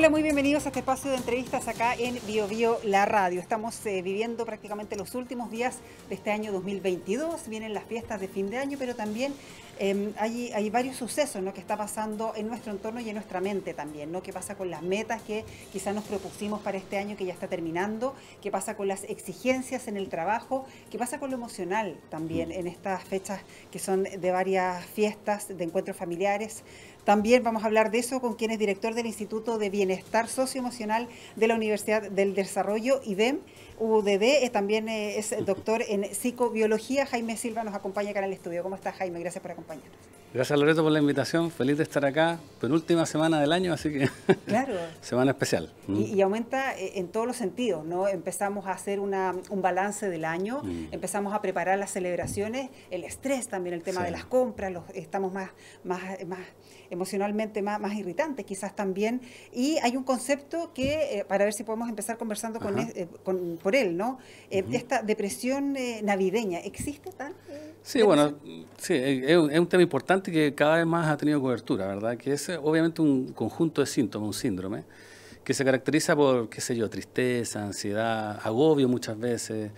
Hola, muy bienvenidos a este espacio de entrevistas acá en BioBio La Radio. Estamos eh, viviendo prácticamente los últimos días de este año 2022. Vienen las fiestas de fin de año, pero también em, hay, varios sucesos ¿no? que está pasando en nuestro entorno y en nuestra mente también. ¿no? ¿Qué pasa con las metas que quizás nos propusimos para este año que ya está terminando? ¿Qué pasa con las exigencias en el trabajo? ¿Qué pasa con lo emocional también mm. en estas fechas que son de varias fiestas, de encuentros familiares? También vamos a hablar de eso con quien es director del Instituto de Bienestar Socioemocional de la Universidad del Desarrollo, IDEM, UDD, eh, también eh, es doctor en psicobiología. Jaime Silva nos acompaña acá en el estudio. ¿Cómo estás, Jaime? Gracias por acompañarnos. Gracias, Loreto, por la invitación. Feliz de estar acá. Penúltima semana del año, así que. Claro. semana especial. Y, mm. aumenta eh, en todos los sentidos, ¿no? Empezamos a hacer un balance del año, mm. empezamos a preparar las celebraciones, el estrés también, el tema de las compras, estamos más, más, más emocionalmente más, más irritantes, quizás también. Y hay un concepto que, para ver si podemos empezar conversando con, él, ¿no? Eh, esta depresión eh, navideña, ¿existe tal? Sí, bueno, sí, es, un tema importante que cada vez más ha tenido cobertura, ¿verdad? Que es obviamente un conjunto de síntomas, un síndrome, que se caracteriza por, qué sé yo, tristeza, ansiedad, agobio muchas veces,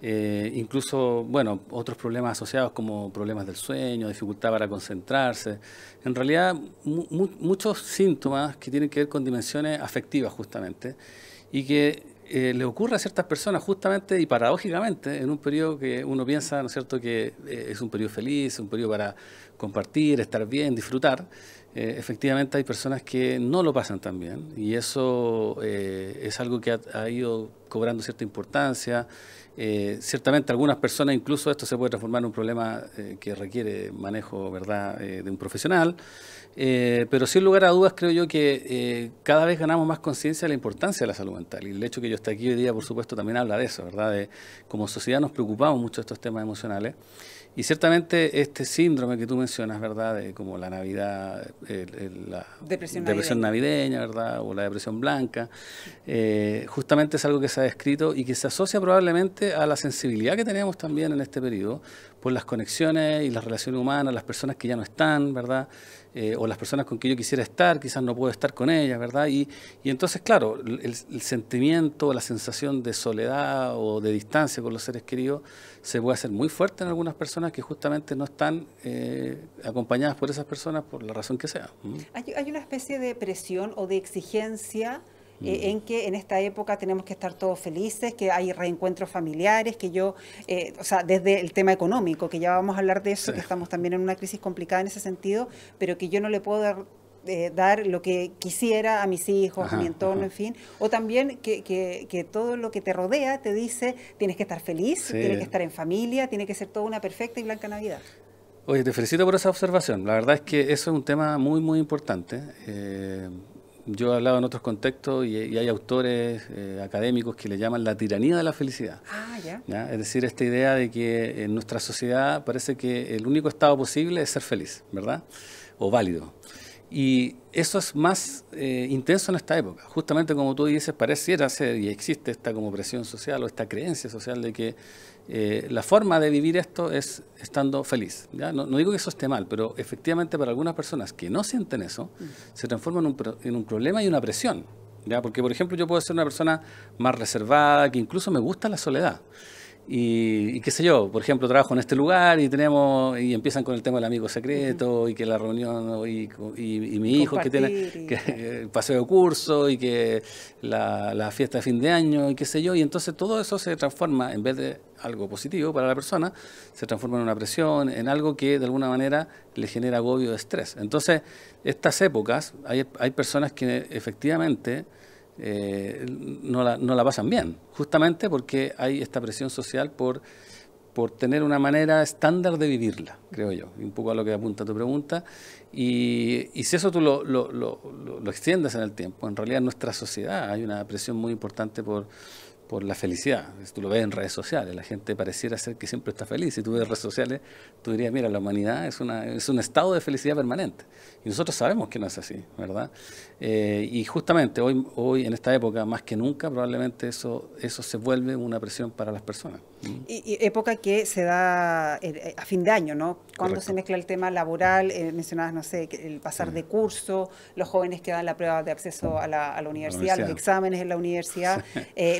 eh, incluso, bueno, otros problemas asociados como problemas del sueño, dificultad para concentrarse. En realidad, muchos síntomas que tienen que ver con dimensiones afectivas justamente y que eh, le ocurre a ciertas personas justamente y paradójicamente en un periodo que uno piensa, ¿no es cierto?, que eh, es un periodo feliz, un periodo para compartir, estar bien, disfrutar. Eh, efectivamente hay personas que no lo pasan tan bien y eso es algo que ha ido cobrando cierta importancia eh, ciertamente algunas personas incluso esto se puede transformar en un problema eh, que requiere manejo verdad eh, de un profesional pero sin lugar a dudas creo yo que cada vez ganamos más conciencia de la importancia de la salud mental y el hecho que yo esté aquí hoy día por supuesto también habla de eso verdad de como sociedad nos preocupamos mucho de estos temas emocionales y ciertamente este síndrome que tú mencionas, ¿verdad? como la Navidad, la depresión, navideña. ¿verdad? O la depresión blanca, eh, justamente es algo que se ha descrito y que se asocia probablemente a la sensibilidad que teníamos también en este periodo por las conexiones y las relaciones humanas, las personas que ya no están, ¿verdad? Eh, o las personas con que yo quisiera estar, quizás no puedo estar con ellas, ¿verdad? Y, y entonces, claro, el, sentimiento sentimiento, la sensación de soledad o de distancia con los seres queridos se puede hacer muy fuerte en algunas personas que justamente no están eh, acompañadas por esas personas por la razón que sea. ¿Mm? ¿Hay, hay una especie de presión o de exigencia? Eh, mm. en que en esta época tenemos que estar todos felices, que hay reencuentros familiares, que yo, eh, o sea, desde el tema económico, que ya vamos a hablar de eso, que estamos también en una crisis complicada en ese sentido, pero que yo no le puedo dar eh, lo que quisiera a mis hijos, a mi entorno, en fin. O también que, todo lo que te rodea te dice tienes que estar feliz, tienes que estar en familia, tiene que ser toda una perfecta y blanca Navidad. Oye, te felicito por esa observación. La verdad es que eso es un tema muy, muy importante. Yo he hablado en otros contextos y, hay autores eh, académicos que le llaman la tiranía de la felicidad. Ah, ya. Es decir, esta idea de que en nuestra sociedad parece que el único estado posible es ser feliz, ¿verdad? O válido. Y eso es más eh, intenso en esta época. Justamente como tú dices, pareciera ser y existe esta como presión social o esta creencia social de que eh, la forma de vivir esto es estando feliz. ¿ya? No, digo que eso esté mal, pero efectivamente para algunas personas que no sienten eso, mm. se transforma en un, en un, problema y una presión. ¿ya? Porque, por ejemplo, yo puedo ser una persona más reservada, que incluso me gusta la soledad. Y, qué sé yo, por ejemplo, trabajo en este lugar y tenemos, y empiezan con el tema del amigo secreto y que la reunión y, mi hijo que tiene el eh, paseo de curso y que la, fiesta de fin de año y qué sé yo, y entonces todo eso se transforma, en vez de algo positivo para la persona, se transforma en una presión, en algo que de alguna manera le genera agobio, estrés. Entonces, estas épocas, hay, hay personas que efectivamente eh, no, la, no, la, pasan bien, justamente porque hay esta presión social por, por tener una manera estándar de vivirla, creo yo, un poco a lo que apunta tu pregunta. Y, y si eso tú lo, lo, lo, lo extiendes en el tiempo, en realidad en nuestra sociedad hay una presión muy importante por por la felicidad. Tú lo ves en redes sociales, la gente pareciera ser que siempre está feliz. Si tú ves redes sociales, tú dirías, mira, la humanidad es, es un estado de felicidad permanente. Y nosotros sabemos que no es así, ¿verdad? Eh, y justamente hoy, hoy, en esta época, más que nunca, probablemente eso, eso se vuelve una presión para las personas. Y, época que se da eh, eh, a fin de año, ¿no? Cuando se mezcla el tema laboral, eh, mencionadas, no sé, el pasar de curso, los jóvenes que dan la prueba de acceso a la, universidad, los exámenes en la universidad,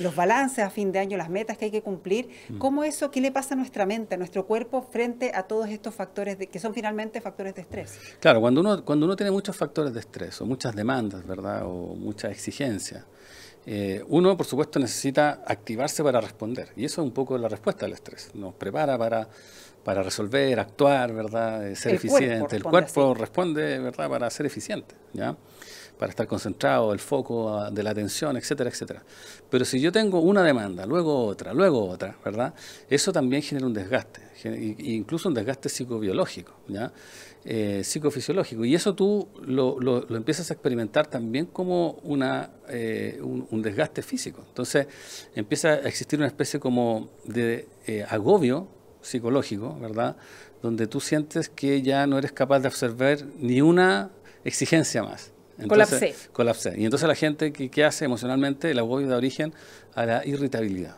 los balances a fin de año, las metas que hay que cumplir. Mm. ¿Cómo eso, qué le pasa a nuestra mente, a nuestro cuerpo frente a todos estos factores que son finalmente factores de estrés? Claro, cuando uno, cuando uno tiene muchos factores de estrés o muchas demandas, ¿verdad? O muchas exigencias eh, uno, por supuesto, necesita activarse para responder. Y eso es un poco la respuesta al estrés. Nos prepara para, para resolver, actuar, ¿verdad? Eh, ser eficiente. el cuerpo responde, ¿verdad? Para ser eficiente, ¿ya? para estar concentrado, el foco de la atención, etcétera, etcétera. Pero si yo tengo una demanda, luego otra, luego otra, ¿verdad? Eso también genera un desgaste, incluso un desgaste psicobiológico, ¿ya? Eh, psicofisiológico. Y eso tú lo, empiezas a experimentar también como una, eh, un, desgaste físico. Entonces empieza a existir una especie como de eh, agobio psicológico, ¿verdad? Donde tú sientes que ya no eres capaz de absorber ni una exigencia más colapsé. Colapsé. Y entonces la gente, que, hace emocionalmente? La agobio da origen a la irritabilidad.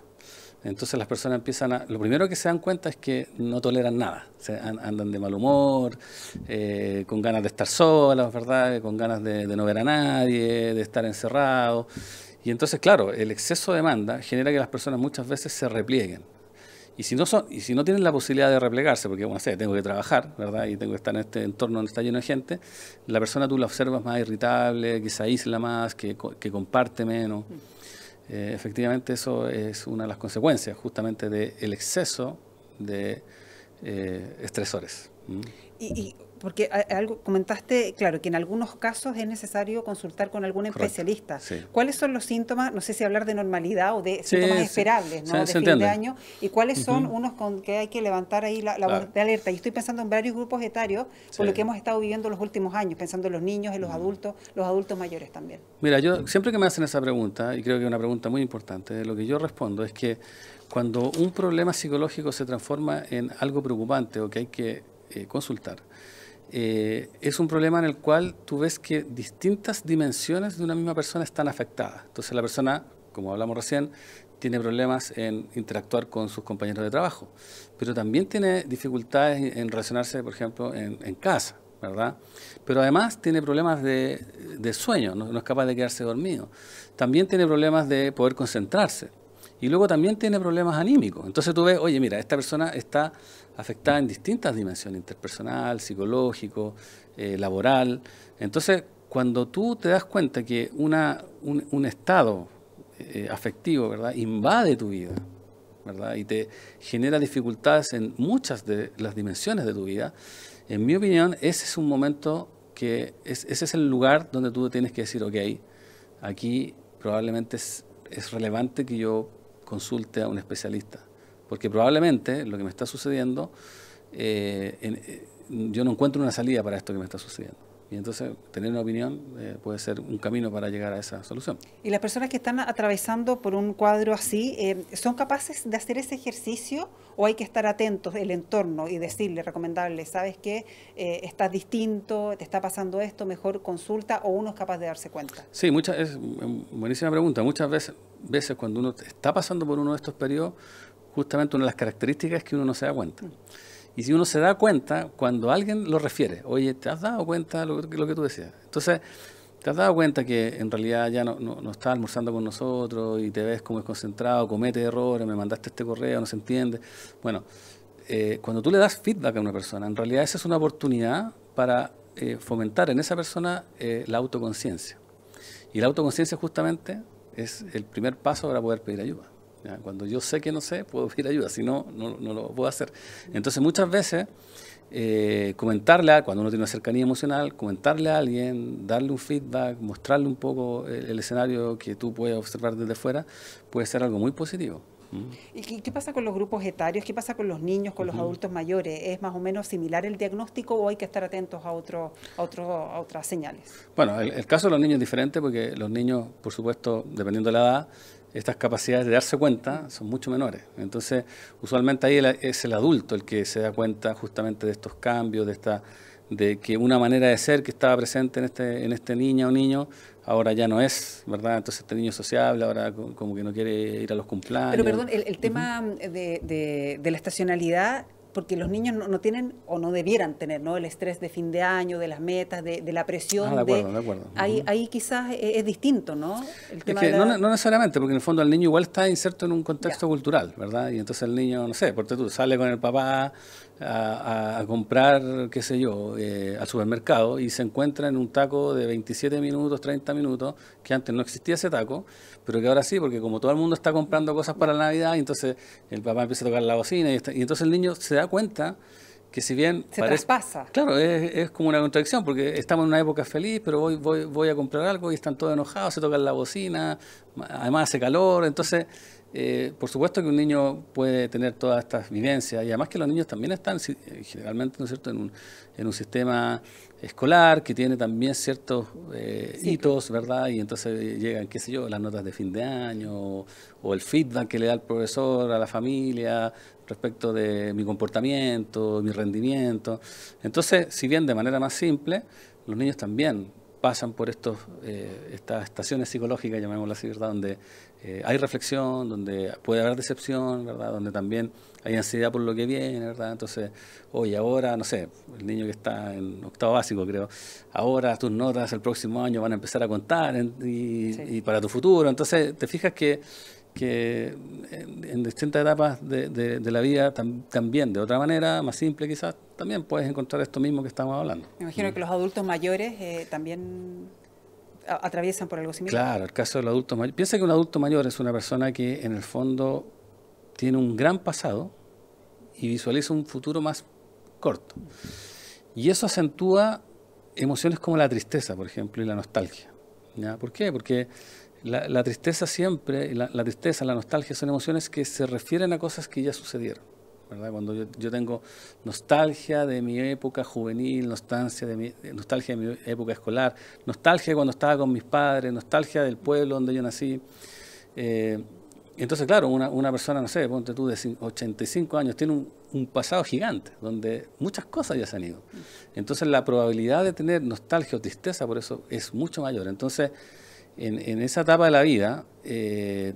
Entonces las personas empiezan a... Lo primero que se dan cuenta es que no toleran nada. andan de mal humor, eh, con ganas de estar solas, ¿verdad? Con ganas de, de no ver a nadie, de estar encerrado, Y entonces, claro, el exceso de demanda genera que las personas muchas veces se replieguen. Y si, no son, y si no tienen la posibilidad de replegarse, porque, bueno, sé, tengo que trabajar, ¿verdad? Y tengo que estar en este entorno donde está lleno de gente, la persona tú la observas más irritable, que se aísla más, que, que comparte menos. Mm. Eh, efectivamente, eso es una de las consecuencias, justamente, del el exceso de eh, estresores. y porque eh, algo comentaste, claro, que en algunos casos es necesario consultar con algún especialista. ¿Cuáles son los síntomas? No sé si hablar de normalidad o de síntomas esperables, ¿no? de se ¿Y cuáles son unos con que hay que levantar ahí la, alerta? Y estoy pensando en varios grupos etarios con lo que hemos estado viviendo los últimos años, pensando en los niños, en los mm. adultos, los adultos mayores también. Mira, yo siempre que me hacen esa pregunta, y creo que es una pregunta muy importante, lo que yo respondo es que cuando un problema psicológico se transforma en algo preocupante o que hay que eh, consultar, eh, es un problema en el cual tú ves que distintas dimensiones de una misma persona están afectadas. Entonces la persona, como hablamos recién, tiene problemas en interactuar con sus compañeros de trabajo, pero también tiene dificultades en relacionarse, por ejemplo, en, casa, ¿verdad? Pero además tiene problemas de, sueño, no, es capaz de quedarse dormido. También tiene problemas de poder concentrarse y luego también tiene problemas anímicos. Entonces tú ves, oye, mira, esta persona está afectada en distintas dimensiones, interpersonal, psicológico, eh, laboral. Entonces, cuando tú te das cuenta que una, un, estado eh, afectivo, ¿verdad?, invade tu vida, ¿verdad? Y te genera dificultades en muchas de las dimensiones de tu vida. En mi opinión, ese es un momento que ese es el lugar donde tú tienes que decir, ok, aquí probablemente es, es relevante que yo consulte a un especialista, porque probablemente lo que me está sucediendo, eh, eh, yo no encuentro una salida para esto que me está sucediendo. Y entonces tener una opinión eh, puede ser un camino para llegar a esa solución. ¿Y las personas que están atravesando por un cuadro así, son capaces de hacer ese ejercicio o hay que estar atentos al entorno y decirle, recomendable, sabes que estás distinto, te está pasando esto, mejor consulta o uno es capaz de darse cuenta? Sí, muchas, es buenísima pregunta. Muchas veces, veces cuando uno está pasando por uno de estos periodos, justamente una de las características es que uno no se da cuenta. Y si uno se da cuenta, cuando alguien lo refiere, oye, ¿te has dado cuenta lo, lo que tú decías? Entonces, ¿te has dado cuenta que en realidad ya no, no, estás almorzando con nosotros y te ves como concentrado, comete errores, me mandaste este correo, no se entiende? Bueno, eh, cuando tú le das feedback a una persona, en realidad esa es una oportunidad para eh, fomentar en esa persona eh, la autoconciencia. Y la autoconciencia justamente es el primer paso para poder pedir ayuda. Cuando yo sé que no sé, puedo pedir ayuda, si no, no, lo puedo hacer. Entonces muchas veces eh, comentarle, a, cuando uno tiene una cercanía emocional, comentarle a alguien, darle un feedback, mostrarle un poco el escenario que tú puedes observar desde fuera, puede ser algo muy positivo. ¿Y qué pasa con los grupos etarios? ¿Qué pasa con los niños, con los adultos mayores? ¿Es más o menos similar el diagnóstico o hay que estar atentos a, otro, a, a otras señales? Bueno, el, el, caso de los niños es diferente porque los niños, por supuesto, dependiendo de la edad, estas capacidades de darse cuenta son mucho menores. Entonces, usualmente ahí es el adulto el que se da cuenta justamente de estos cambios, de esta de que una manera de ser que estaba presente en este, en este niña o niño, ahora ya no es, ¿verdad? Entonces este niño es sociable, ahora como que no quiere ir a los cumpleaños. Pero perdón, el, tema de, de la estacionalidad porque los niños no, no, tienen o no debieran tener ¿no? el estrés de fin de año, de las metas, de, de la presión. Ah, de acuerdo, de, acuerdo. Ahí, ahí quizás e, es, distinto, ¿no? El que no, no, necesariamente, porque en el fondo el niño igual está inserto en un contexto cultural, ¿verdad? Y entonces el niño, no sé, porque tú sale con el papá a, comprar, qué sé yo, eh, al supermercado y se encuentra en un taco de 27 minutos, 30 minutos, que antes no existía ese taco, pero que ahora sí, porque como todo el mundo está comprando cosas para la Navidad, entonces el papá empieza a tocar la bocina y, y entonces el niño se da cuenta que si bien... Se traspasa. Claro, es, es, como una contradicción, porque estamos en una época feliz, pero voy, voy, voy a comprar algo y están todos enojados, se tocan la bocina, además hace calor, entonces eh, por supuesto que un niño puede tener todas estas vivencias y además que los niños también están eh, generalmente ¿no cierto? En, un, sistema escolar que tiene también ciertos eh, hitos, ¿verdad? Y entonces llegan, qué sé yo, las notas de fin de año o, o, el feedback que le da el profesor a la familia respecto de mi comportamiento, mi rendimiento. Entonces, si bien de manera más simple, los niños también pasan por estos, eh, estas estaciones psicológicas, llamémoslo así, ¿verdad? Donde eh, hay reflexión, donde puede haber decepción, ¿verdad? Donde también hay ansiedad por lo que viene, ¿verdad? Entonces, hoy, ahora, no sé, el niño que está en octavo básico, creo, ahora tus notas el próximo año van a empezar a contar y, y para tu futuro. Entonces, te fijas que que en, distintas etapas de, la vida también, de otra manera, más simple quizás, también puedes encontrar esto mismo que estamos hablando. Me imagino que los adultos mayores eh, también atraviesan por algo similar. Claro, el caso de los adultos mayores. Piensa que un adulto mayor es una persona que en el fondo tiene un gran pasado y visualiza un futuro más corto. Y eso acentúa emociones como la tristeza, por ejemplo, y la nostalgia. ¿Por qué? Porque la, tristeza siempre, la, tristeza, la nostalgia son emociones que se refieren a cosas que ya sucedieron. Cuando yo, tengo nostalgia de mi época juvenil, nostalgia de, mi, nostalgia mi época escolar, nostalgia cuando estaba con mis padres, nostalgia del pueblo donde yo nací. Eh, entonces, claro, una, persona, no sé, ponte tú de 85 años, tiene un, un, pasado gigante, donde muchas cosas ya se han ido. Entonces, la probabilidad de tener nostalgia o tristeza por eso es mucho mayor. Entonces, en, esa etapa de la vida, eh,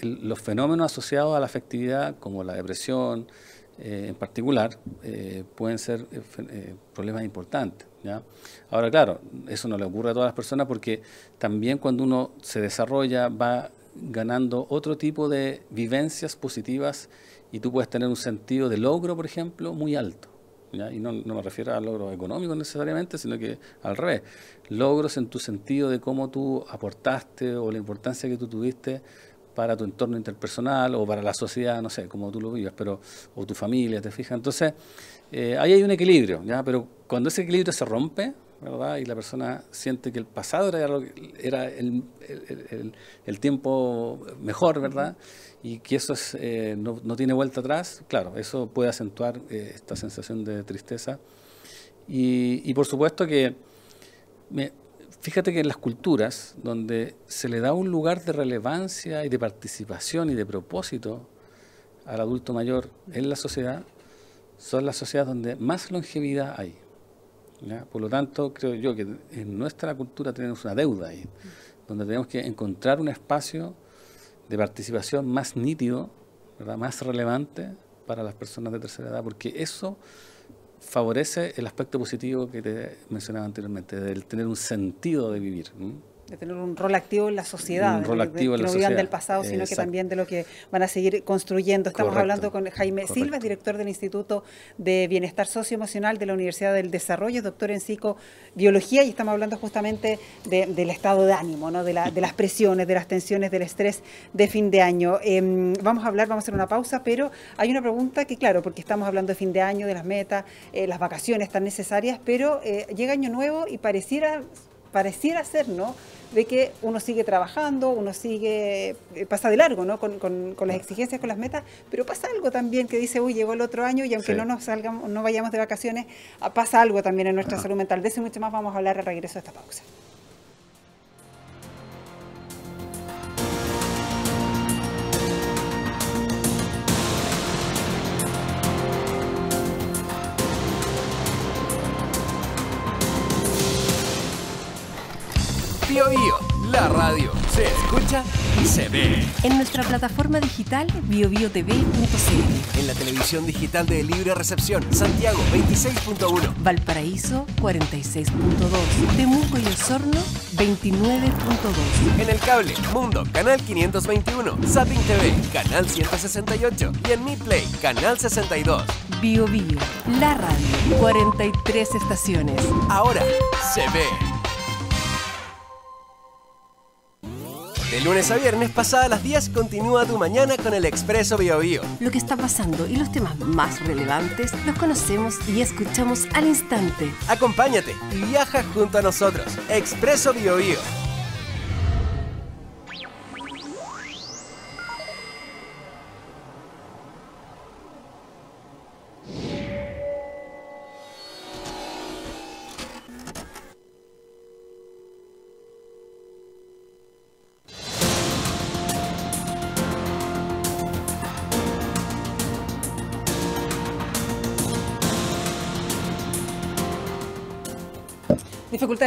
los fenómenos asociados a la afectividad, como la depresión eh, en particular, eh, pueden ser problemas importantes. Ahora, claro, eso no le ocurre a todas las personas porque también cuando uno se desarrolla va ganando otro tipo de vivencias positivas y tú puedes tener un sentido de logro, por ejemplo, muy alto y no, no, me refiero a logros económicos necesariamente, sino que al revés, logros en tu sentido de cómo tú aportaste o la importancia que tú tuviste para tu entorno interpersonal o para la sociedad, no sé, como tú lo vivas, pero, o tu familia, te fijas. Entonces, eh, ahí hay un equilibrio, ¿ya? pero cuando ese equilibrio se rompe, y la persona siente que el pasado era, era el, el, tiempo mejor, ¿verdad? Y que eso es, eh, no, tiene vuelta atrás, claro, eso puede acentuar eh, esta sensación de tristeza. Y, y por supuesto que, fíjate que en las culturas donde se le da un lugar de relevancia y de participación y de propósito al adulto mayor en la sociedad, son las sociedades donde más longevidad hay. Por lo tanto, creo yo que en nuestra cultura tenemos una deuda ahí, donde tenemos que encontrar un espacio de participación más nítido, ¿verdad? más relevante para las personas de tercera edad, porque eso favorece el aspecto positivo que te mencionaba anteriormente, del tener un sentido de vivir de tener un rol activo en la sociedad, un en no sociedad. del pasado, sino que también de lo que van a seguir construyendo. Estamos hablando con Jaime Silva, director del Instituto de Bienestar Socioemocional de la Universidad del Desarrollo, doctor en psicobiología, y estamos hablando justamente del estado de ánimo, ¿no? de, de, las presiones, de las tensiones, del estrés de fin de año. Em, vamos a hablar, vamos a hacer una pausa, pero hay una pregunta que, claro, porque estamos hablando de fin de año, de las metas, eh, las vacaciones tan necesarias, pero eh, llega año nuevo y pareciera pareciera ser, ¿no? De que uno sigue trabajando, uno sigue, eh, pasa de largo, ¿no? Con, las exigencias, con las metas, pero pasa algo también que dice, uy, llegó el otro año y aunque no nos salgamos, no vayamos de vacaciones, ah, pasa algo también en nuestra salud mental. De eso mucho más vamos a hablar al regreso de esta pausa. Bio, la radio se escucha y se ve. En nuestra plataforma digital biobiotv.cl. En la televisión digital de libre recepción, Santiago 26.1. Valparaíso 46.2. Temuco y Osorno 29.2. En el cable, Mundo, canal 521. Satin TV, canal 168. Y en Mi Play, canal 62. Bio, la radio, 43 estaciones. Ahora se ve. De lunes a viernes, pasadas las 10, continúa tu mañana con el Expreso Bio, Bio Lo que está pasando y los temas más relevantes los conocemos y escuchamos al instante. Acompáñate y viaja junto a nosotros. Expreso Bio, Bio.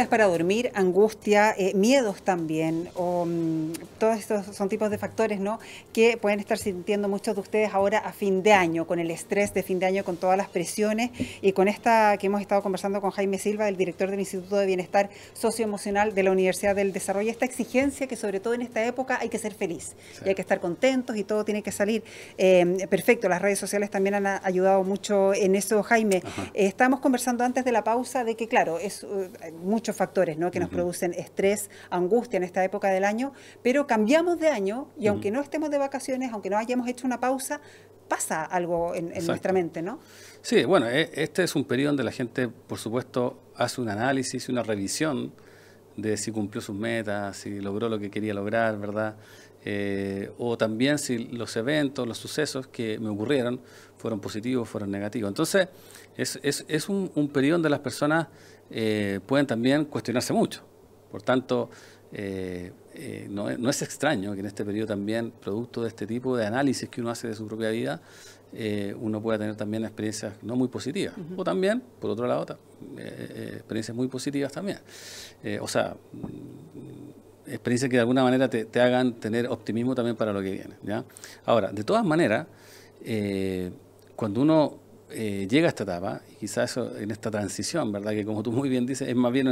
para dormir, angustia, eh, miedos también, o, mm, todos estos son tipos de factores ¿no? que pueden estar sintiendo muchos de ustedes ahora a fin de año, con el estrés de fin de año, con todas las presiones y con esta que hemos estado conversando con Jaime Silva, el director del Instituto de Bienestar Socioemocional de la Universidad del Desarrollo, esta exigencia que sobre todo en esta época hay que ser feliz y hay que estar contentos y todo tiene que salir em, perfecto. Las redes sociales también han ayudado mucho en eso, Jaime. estamos estábamos conversando antes de la pausa de que, claro, es eh, mucho factores ¿no? que nos producen estrés, angustia en esta época del año, pero cambiamos de año y aunque no estemos de vacaciones, aunque no hayamos hecho una pausa, pasa algo en, nuestra mente, ¿no? Sí, bueno, e, este es un periodo donde la gente, por supuesto, hace un análisis, una revisión de si cumplió sus metas, si logró lo que quería lograr, ¿verdad? Eh, o también si los eventos, los sucesos que me ocurrieron fueron positivos, fueron negativos. Entonces, es, es, un, un, periodo donde las personas eh, pueden también cuestionarse mucho. Por tanto, eh, eh, no, es extraño que en este periodo también, producto de este tipo de análisis que uno hace de su propia vida, uno pueda tener también experiencias no muy positivas. O también, por otro lado, experiencias muy positivas también. o sea, mm, experiencias que de alguna manera te, hagan tener optimismo también para lo que viene. ¿ya? Ahora, de todas maneras, cuando uno eh, llega a esta etapa, y quizás en esta transición, ¿verdad? Que como tú muy bien dices, es más bien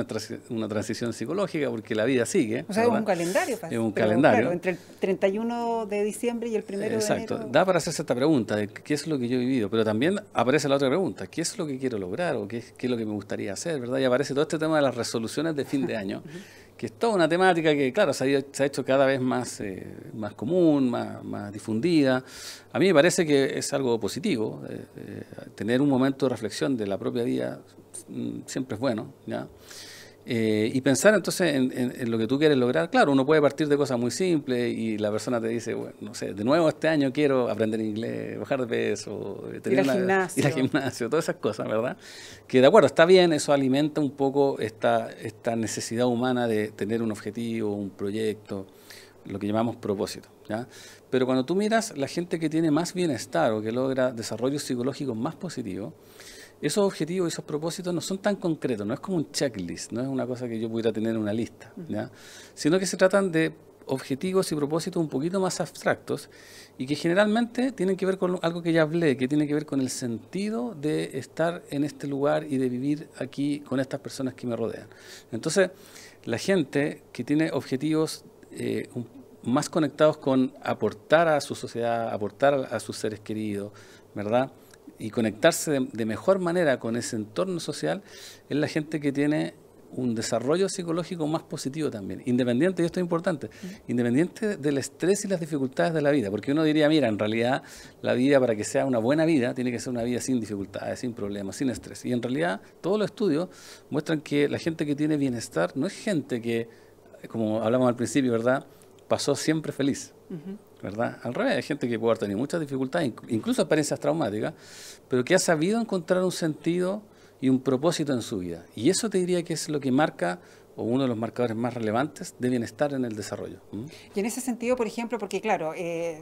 una, transición psicológica porque la vida sigue. O sea, es un calendario. Pues. es un calendario. entre el 31 de diciembre y el 1 de eh, enero. Exacto. Da para hacerse esta pregunta de qué es lo que yo he vivido, pero también aparece la otra pregunta, ¿qué es lo que quiero lograr o qué, qué es lo que me gustaría hacer, ¿verdad? Y aparece todo este tema de las resoluciones de fin de año. que es toda una temática que, claro, se ha, se ha hecho cada vez más, eh, más común, más, más, difundida. A mí me parece que es algo positivo. Eh, eh, tener un momento de reflexión de la propia vida mm, siempre es bueno, ¿ya? Eh, y pensar entonces en, lo que tú quieres lograr. Claro, uno puede partir de cosas muy simples y la persona te dice, bueno, no sé, de nuevo este año quiero aprender inglés, bajar de peso, eh, ir, al gimnasio. gimnasio, todas esas cosas, ¿verdad? Que de acuerdo, está bien, eso alimenta un poco esta, necesidad humana de tener un objetivo, un proyecto, lo que llamamos propósito. Pero cuando tú miras la gente que tiene más bienestar o que logra desarrollo psicológico más positivo, esos objetivos y esos propósitos no son tan concretos, no es como un checklist, no es una cosa que yo pudiera tener en una lista, sino que se tratan de objetivos y propósitos un poquito más abstractos y que generalmente tienen que ver con algo que ya hablé, que tiene que ver con el sentido de estar en este lugar y de vivir aquí con estas personas que me rodean. Entonces, la gente que tiene objetivos eh, más conectados con aportar a su sociedad, aportar a sus seres queridos, ¿verdad? y conectarse de, mejor manera con ese entorno social es la gente que tiene un desarrollo psicológico más positivo también, independiente, y esto es importante, independiente del estrés y las dificultades de la vida, porque uno diría, mira, en realidad la vida para que sea una buena vida tiene que ser una vida sin dificultades, sin problemas, sin estrés. Y en realidad todos los estudios muestran que la gente que tiene bienestar no es gente que, como hablamos al principio, ¿verdad? pasó siempre feliz, ¿verdad? Al revés, hay gente que puede haber tenido muchas dificultades, incluso experiencias traumáticas, pero que ha sabido encontrar un sentido y un propósito en su vida. Y eso te diría que es lo que marca o uno de los marcadores más relevantes de bienestar en el desarrollo. Y en ese sentido, por ejemplo, porque claro, eh,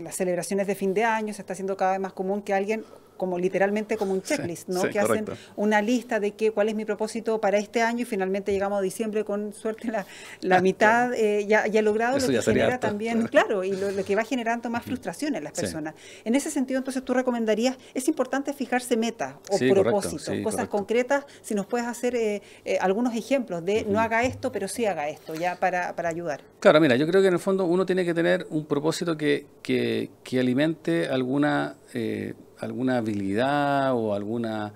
las celebraciones de fin de año se está haciendo cada vez más común que alguien como literalmente como un checklist, ¿no? que hacen una lista de que, cuál es mi propósito para este año y finalmente llegamos a diciembre con suerte la, la ah, mitad eh, ya, ya, logrado, lo que genera también, claro, y lo, que va generando más mm. frustración en las personas. En ese sentido, entonces tú recomendarías, es importante fijarse metas o propósitos, cosas concretas, si nos puedes hacer eh, eh, algunos ejemplos de no haga esto, pero sí haga esto, ya para, ayudar. Claro, mira, yo creo que en el fondo uno tiene que tener un propósito que, que, que alimente alguna alguna habilidad o alguna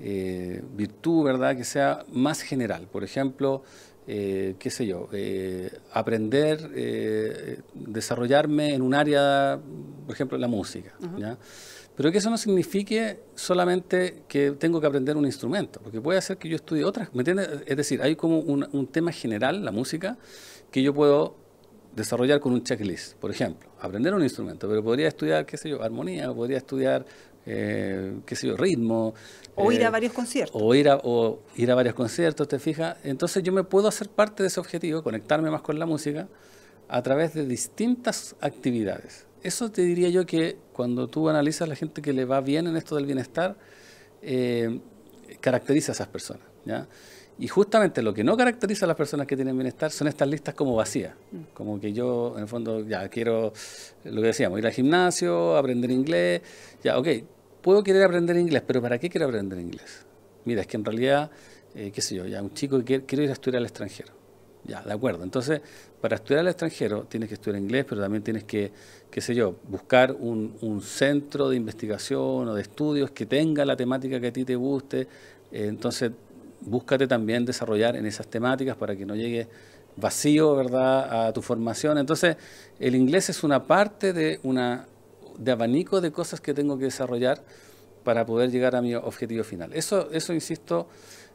eh, virtud, ¿verdad? Que sea más general. Por ejemplo, eh, qué sé yo, eh, aprender, desarrollarme en un área, por ejemplo, la música. Pero que eso no signifique solamente que tengo que aprender un instrumento, porque puede ser que yo estudie otras, ¿me entiendes? Es decir, hay como un tema general, la música, que yo puedo desarrollar con un checklist, por ejemplo, aprender un instrumento, pero podría estudiar, qué sé yo, armonía, podría estudiar, eh, qué sé yo, ritmo. O ir a eh, varios conciertos. O ir a, ir a varios conciertos, ¿te fijas? Entonces yo me puedo hacer parte de ese objetivo, conectarme más con la música, a través de distintas actividades. Eso te diría yo que cuando tú analizas a la gente que le va bien en esto del bienestar, eh, caracteriza a esas personas, ¿ya? Y justamente lo que no caracteriza a las personas que tienen bienestar son estas listas como vacías. Como que yo, en el fondo, ya quiero, lo que decíamos, ir al gimnasio, aprender inglés. Ya, ok, puedo querer aprender inglés, pero ¿para qué quiero aprender inglés? Mira, es que en realidad, eh, qué sé yo, ya un chico que quiere, ir a estudiar al extranjero. Ya, de acuerdo. Entonces, para estudiar al extranjero tienes que estudiar inglés, pero también tienes que, qué sé yo, buscar un, un centro de investigación o de estudios que tenga la temática que a ti te guste. Eh, entonces, búscate también desarrollar en esas temáticas para que no llegue vacío, ¿verdad?, a tu formación. Entonces, el inglés es una parte de, una, de abanico de cosas que tengo que desarrollar para poder llegar a mi objetivo final. Eso, eso insisto,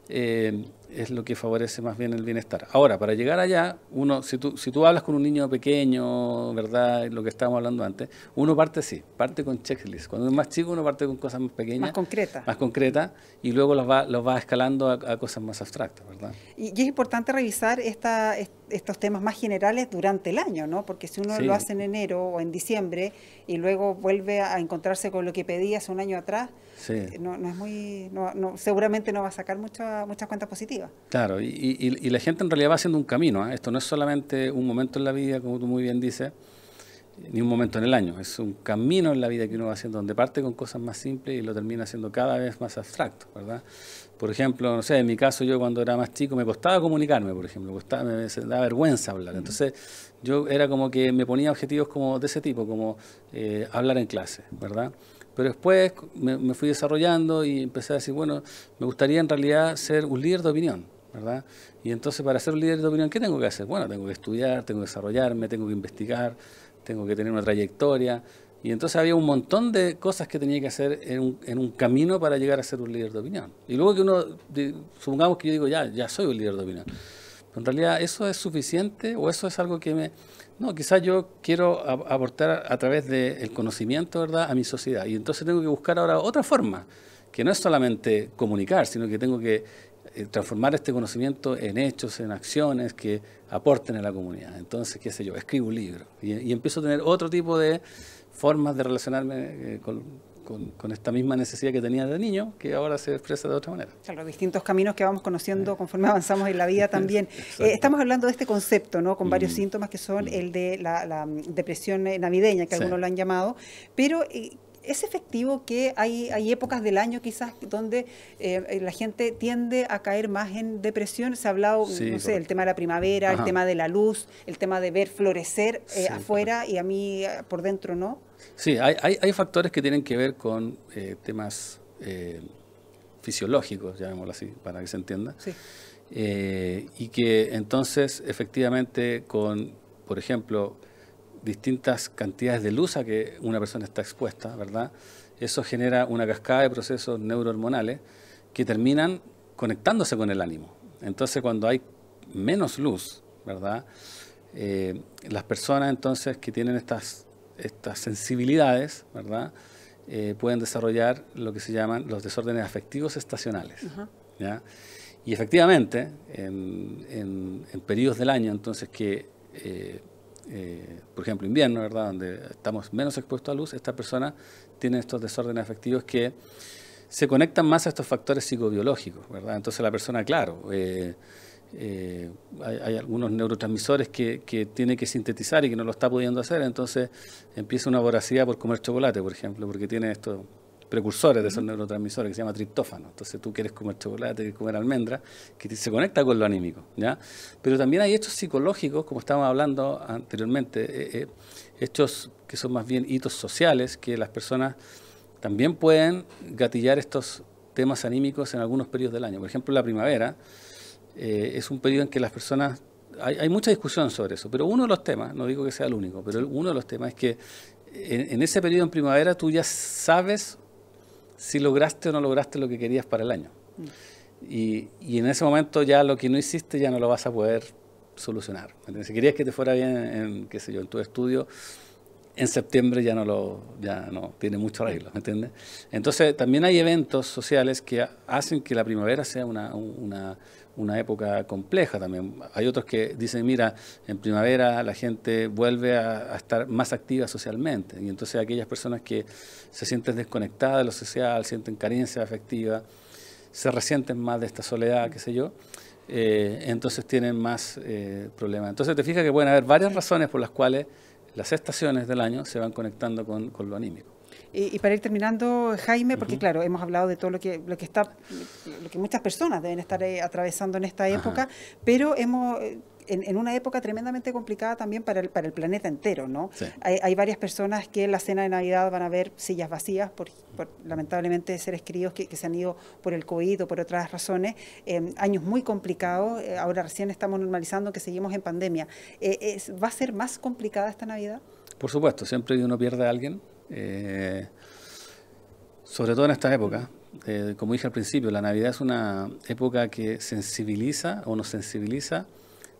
eh, es lo que favorece más bien el bienestar. Ahora, para llegar allá, uno, si tú, si tú hablas con un niño pequeño, ¿verdad? Lo que estábamos hablando antes, uno parte sí, parte con checklist. Cuando es más chico, uno parte con cosas más pequeñas. Más concretas. Más concretas, y luego los va, los va escalando a, cosas más abstractas, ¿verdad? Y, es importante revisar esta, estos temas más generales durante el año, ¿no? Porque si uno lo hace en enero o en diciembre y luego vuelve a encontrarse con lo que pedías hace un año atrás, eh, no, es muy, no, seguramente no va a sacar muchas cuentas positivas. Claro, y, la gente en realidad va haciendo un camino. ¿eh? Esto no es solamente un momento en la vida, como tú muy bien dices, ni un momento en el año. Es un camino en la vida que uno va haciendo, donde parte con cosas más simples y lo termina haciendo cada vez más abstracto, ¿verdad? Por ejemplo, no sé, en mi caso yo cuando era más chico me costaba comunicarme, por ejemplo, me, daba vergüenza hablar. Entonces yo era como que me ponía objetivos como de ese tipo, como eh, hablar en clase, ¿verdad? Pero después me, fui desarrollando y empecé a decir, bueno, me gustaría en realidad ser un líder de opinión, ¿verdad? Y entonces para ser un líder de opinión, ¿qué tengo que hacer? Bueno, tengo que estudiar, tengo que desarrollarme, tengo que investigar, tengo que tener una trayectoria. Y entonces había un montón de cosas que tenía que hacer en un, en un camino para llegar a ser un líder de opinión. Y luego que uno, supongamos que yo digo, ya, ya soy un líder de opinión. en realidad eso es suficiente o eso es algo que me no, quizás yo quiero aportar a través del conocimiento, ¿verdad?, a mi sociedad. Y entonces tengo que buscar ahora otra forma, que no es solamente comunicar, sino que tengo que eh, transformar este conocimiento en hechos, en acciones que aporten a la comunidad. Entonces, qué sé yo, escribo un libro y, empiezo a tener otro tipo de formas de relacionarme eh, con, con, esta misma necesidad que tenía de niño, que ahora se expresa de otra manera. Los distintos caminos que vamos conociendo conforme avanzamos en la vida también. Eh, estamos hablando de este concepto, ¿no? Con varios mm. síntomas que son mm. el de la, depresión eh, navideña, que algunos lo han llamado, pero eh, es efectivo que hay, hay épocas del año quizás donde eh, eh, la gente tiende a caer más en depresión. Se ha hablado, no sé, el tema de la primavera, el tema de la luz, el tema de ver florecer eh, afuera y a mí por dentro no. Sí, hay, factores que tienen que ver con temas fisiológicos, llamémoslo así, para que se entienda. y que entonces, efectivamente, con, por ejemplo, distintas cantidades de luz a que una persona está expuesta, ¿verdad? Eso genera una cascada de procesos neurohormonales que terminan conectándose con el ánimo. Entonces, cuando hay menos luz, ¿verdad? Eh, las personas entonces que tienen estas, estas sensibilidades, ¿verdad? Eh, pueden desarrollar lo que se llaman los desórdenes afectivos estacionales. Y efectivamente, en, periodos del año entonces que eh, eh, por ejemplo, invierno, ¿verdad? Donde estamos menos expuestos a luz, esta persona tiene estos desórdenes afectivos que se conectan más a estos factores psicobiológicos, ¿verdad? Entonces la persona, claro, eh, eh, hay, algunos neurotransmisores que, que, tiene que sintetizar y que no lo está pudiendo hacer, entonces empieza una voracidad por comer chocolate, por ejemplo, porque tiene esto, precursores de esos neurotransmisores que se llama triptófano. Entonces tú quieres comer chocolate, quieres comer almendra, que se conecta con lo anímico. ¿ya? Pero también hay hechos psicológicos, como estábamos hablando anteriormente, eh, eh, hechos que son más bien hitos sociales, que las personas también pueden gatillar estos temas anímicos en algunos periodos del año. Por ejemplo, la primavera eh, es un periodo en que las personas... Hay, mucha discusión sobre eso, pero uno de los temas, no digo que sea el único, pero uno de los temas es que en ese periodo en primavera tú ya sabes si lograste o no lograste lo que querías para el año. Mm. Y, en ese momento ya lo que no hiciste ya no lo vas a poder solucionar. Si querías que te fuera bien, en, qué sé yo, en tu estudio, en septiembre ya no lo ya no tiene mucho arreglo, ¿me entiendes? Entonces también hay eventos sociales que hacen que la primavera sea una, una, época compleja también. Hay otros que dicen, mira, en primavera la gente vuelve a, estar más activa socialmente y entonces aquellas personas que se sienten desconectadas de lo social, sienten carencia afectiva, se resienten más de esta soledad, qué sé yo. Eh, entonces tienen más eh, problemas. Entonces te fijas que pueden haber varias razones por las cuales las estaciones del año se van conectando con, lo anímico. Y, para ir terminando, Jaime, porque claro, hemos hablado de todo lo que, lo que está, lo que muchas personas deben estar eh, atravesando en esta época, pero hemos en, una época tremendamente complicada también para el, para el planeta entero, ¿no? Hay, varias personas que en la cena de Navidad van a ver sillas vacías por, lamentablemente seres críos que, se han ido por el COVID o por otras razones. Em, años muy complicados, eh, ahora recién estamos normalizando que seguimos en pandemia. Eh, ¿Va a ser más complicada esta Navidad? Por supuesto, siempre uno pierde a alguien, eh, sobre todo en esta época. como dije al principio, la Navidad es una época que sensibiliza o nos sensibiliza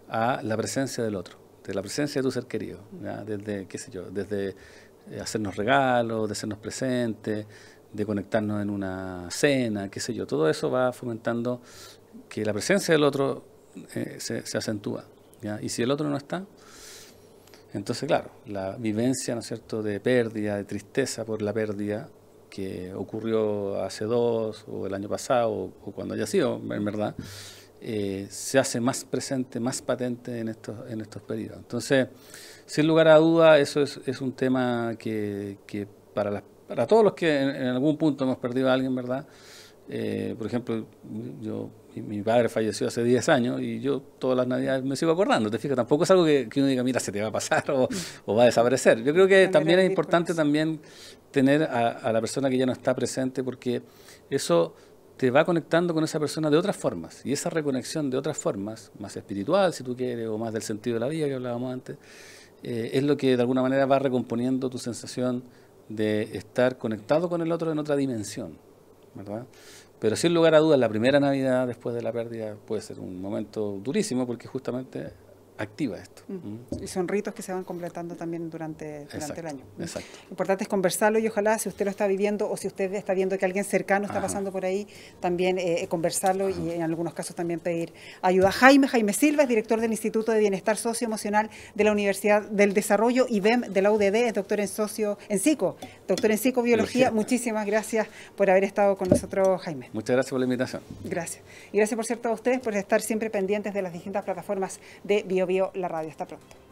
a la presencia del otro, de la presencia de tu ser querido, desde, qué sé yo, desde eh, hacernos regalos, de hacernos presentes, de conectarnos en una cena, qué sé yo, todo eso va fomentando que la presencia del otro eh, se, acentúa. Y si el otro no está, entonces claro, la vivencia ¿no es cierto? de pérdida, de tristeza por la pérdida que ocurrió hace dos o el año pasado o cuando haya sido, en verdad, eh, se hace más presente, más patente en estos, en estos periodos. Entonces, sin lugar a duda, eso es, un tema que, para, para todos los que en, algún punto hemos perdido a alguien, ¿verdad? Eh, por ejemplo, yo mi padre falleció hace 10 años y yo todas las navidades me sigo acordando, te fijas, tampoco es algo que, uno diga, mira, se te va a pasar o, va a desaparecer. Yo creo que también es importante también tener a, la persona que ya no está presente porque eso te va conectando con esa persona de otras formas. Y esa reconexión de otras formas, más espiritual, si tú quieres, o más del sentido de la vida que hablábamos antes, eh, es lo que de alguna manera va recomponiendo tu sensación de estar conectado con el otro en otra dimensión. ¿verdad? Pero sin lugar a dudas, la primera Navidad después de la pérdida puede ser un momento durísimo porque justamente activa esto. Mm. Y son ritos que se van completando también durante, durante el año. Exacto. importante es conversarlo y ojalá si usted lo está viviendo o si usted está viendo que alguien cercano está pasando por ahí, también eh, eh, conversarlo y en algunos casos también pedir ayuda. Jaime, Jaime Silva es director del Instituto de Bienestar Socioemocional de la Universidad del Desarrollo, y BEM de la UDD, es doctor en socio, en psico, doctor en psicobiología. Biología. Muchísimas gracias por haber estado con nosotros, Jaime. Muchas gracias por la invitación. Gracias. Y gracias, por cierto, a ustedes por estar siempre pendientes de las distintas plataformas de bio Vio la radio. Hasta pronto.